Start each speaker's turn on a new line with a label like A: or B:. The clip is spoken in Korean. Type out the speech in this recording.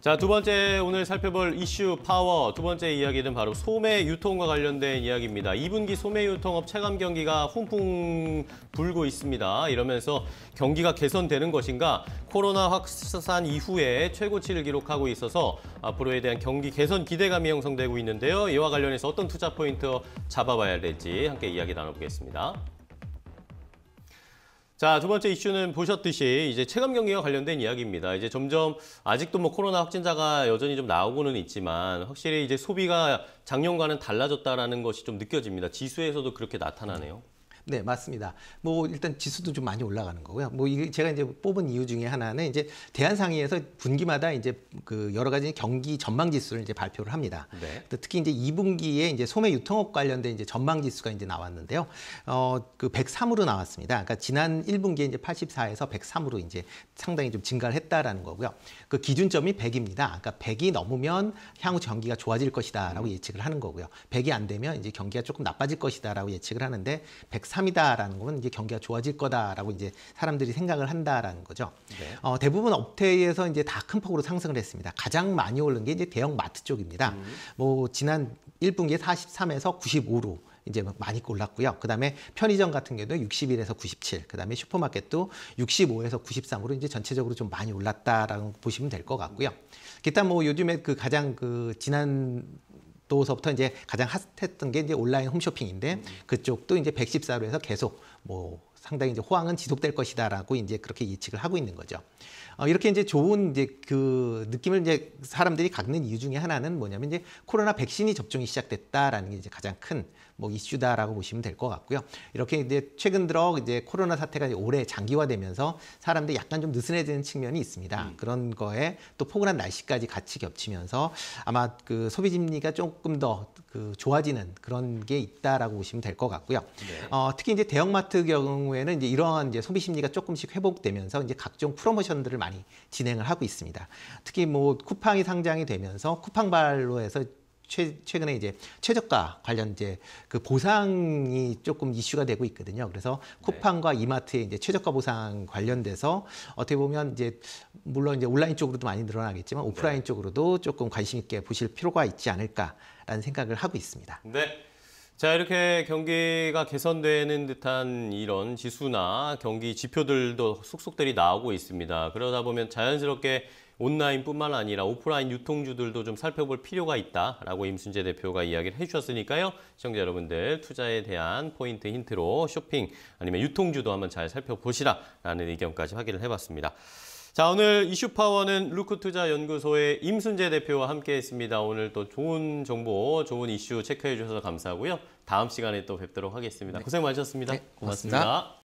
A: 자, 두 번째 오늘 살펴볼 이슈 파워 두 번째 이야기는 바로 소매 유통과 관련된 이야기입니다. 2분기 소매 유통업 체감 경기가 훈풍 불고 있습니다. 이러면서 경기가 개선되는 것인가 코로나 확산 이후에 최고치를 기록하고 있어서 앞으로에 대한 경기 개선 기대감이 형성되고 있는데요. 이와 관련해서 어떤 투자 포인트 잡아봐야 될지 함께 이야기 나눠보겠습니다. 자, 두 번째 이슈는 보셨듯이 이제 체감 경기와 관련된 이야기입니다. 이제 점점 아직도 뭐 코로나 확진자가 여전히 좀 나오고는 있지만 확실히 이제 소비가 작년과는 달라졌다라는 것이 좀 느껴집니다. 지수에서도 그렇게 나타나네요.
B: 네, 맞습니다. 뭐 일단 지수도 좀 많이 올라가는 거고요. 뭐 이게 제가 이제 뽑은 이유 중에 하나는 이제 대한 상의에서 분기마다 이제 그 여러 가지 경기 전망 지수를 이제 발표를 합니다. 네. 특히 이제 2분기에 이제 소매 유통업 관련된 이제 전망 지수가 이제 나왔는데요. 어그 103으로 나왔습니다. 그러니까 지난 1분기에 이제 84에서 103으로 이제 상당히 좀 증가를 했다라는 거고요. 그 기준점이 100입니다. 그러니까 100이 넘으면 향후 경기가 좋아질 것이다라고 음. 예측을 하는 거고요. 100이 안 되면 이제 경기가 조금 나빠질 것이다라고 예측을 하는데 103 3이다라는 거는 이제 경기가 좋아질 거다라고 이제 사람들이 생각을 한다라는 거죠. 네. 어, 대부분 업태에서 이제 다 큰 폭으로 상승을 했습니다. 가장 많이 오른 게 이제 대형 마트 쪽입니다. 음. 뭐 지난 1분기에 43에서 95로 이제 많이 올랐고요. 그다음에 편의점 같은 경우도 61에서 97, 그다음에 슈퍼마켓도 65에서 93으로 이제 전체적으로 좀 많이 올랐다라고 보시면 될 것 같고요. 기타 뭐 요즘에 그 가장 그 지난 또서부터 이제 가장 핫했던 게 이제 온라인 홈쇼핑인데 음. 그쪽도 이제 114로 해서 계속 뭐 상당히 이제 호황은 지속될 것이다라고 이제 그렇게 예측을 하고 있는 거죠. 어, 이렇게 이제 좋은 이제 그 느낌을 이제 사람들이 갖는 이유 중에 하나는 뭐냐면 이제 코로나 백신이 접종이 시작됐다라는 게 이제 가장 큰뭐 이슈다라고 보시면 될 것 같고요. 이렇게 이제 최근 들어 이제 코로나 사태가 이제 오래 장기화되면서 사람들이 약간 좀 느슨해지는 측면이 있습니다. 음. 그런 거에 또 포근한 날씨까지 같이 겹치면서 아마 그 소비 심리가 조금 더 그 좋아지는 그런 게 있다라고 보시면 될 것 같고요. 네. 어, 특히 이제 대형마트 경우에는 이제 이러한 이제 소비 심리가 조금씩 회복되면서 이제 각종 프로모션들을 많이 진행을 하고 있습니다. 특히 뭐 쿠팡이 상장이 되면서 쿠팡발로 해서 최, 최근에 이제 최저가 관련 이제 그 보상이 조금 이슈가 되고 있거든요. 그래서 네. 쿠팡과 이마트의 이제 최저가 보상 관련돼서 어떻게 보면 이제 물론 이제 온라인 쪽으로도 많이 늘어나겠지만 네. 오프라인 쪽으로도 조금 관심 있게 보실 필요가 있지 않을까라는 생각을 하고 있습니다.
A: 네. 자 이렇게 경기가 개선되는 듯한 이런 지수나 경기 지표들도 속속들이 나오고 있습니다. 그러다 보면 자연스럽게 온라인뿐만 아니라 오프라인 유통주들도 좀 살펴볼 필요가 있다라고 임순재 대표가 이야기를 해주셨으니까요. 시청자 여러분들 투자에 대한 포인트 힌트로 쇼핑 아니면 유통주도 한번 잘 살펴보시라라는 의견까지 확인을 해봤습니다. 자 오늘 이슈파워는 루크투자연구소의 임순재 대표와 함께했습니다. 오늘 또 좋은 정보, 좋은 이슈 체크해 주셔서 감사하고요. 다음 시간에 또 뵙도록 하겠습니다. 네. 고생 많으셨습니다. 네, 고맙습니다. 고맙습니다.